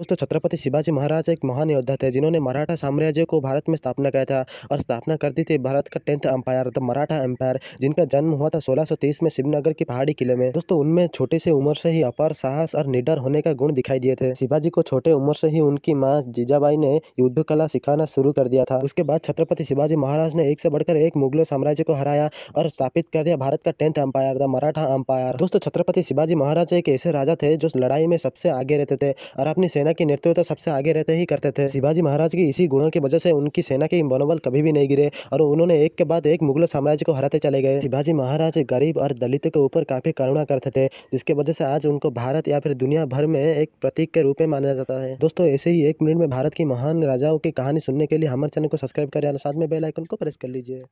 दोस्तों छत्रपति शिवाजी महाराज एक महान योद्धा थे जिन्होंने मराठा साम्राज्य को भारत में स्थापना किया था और स्थापना कर दी थी भारत का टेंथ अंपायर द मतलब मराठा एम्पायर जिनका जन्म हुआ था 1630 में शिवनगर की पहाड़ी किले में दोस्तों उनमें छोटे से उम्र से ही अपार साहस और निडर होने का गुण दिखाई दिए थे शिवाजी को छोटे उम्र से ही उनकी माँ जीजाबाई ने युद्ध कला सिखाना शुरू कर दिया था उसके बाद छत्रपति शिवाजी महाराज ने एक से बढ़कर एक मुगलों साम्राज्य को हराया और स्थापित कर दिया भारत का टेंथ अंपायर द मतलब मराठा अंपायर दोस्तों छत्रपति शिवाजी महाराज एक ऐसे राजा थे जो लड़ाई में सबसे आगे रहते थे और अपनी सेना सेना के नेतृत्व सबसे आगे रहते ही करते थे शिवाजी महाराज की इसी गुणों की वजह से उनकी सेना के मनोबल कभी भी नहीं गिरे और उन्होंने एक के बाद एक मुगल साम्राज्य को हराते चले गए शिवाजी महाराज गरीब और दलित के ऊपर काफी करुणा करते थे जिसके वजह से आज उनको भारत या फिर दुनिया भर में एक प्रतीक के रूप में माना जाता है दोस्तों ऐसे ही एक मिनट में भारत की महान राजाओं की कहानी सुनने के लिए हमारे चैनल को सब्सक्राइब करें और साथ में बेलाइकन को प्रेस कर लीजिए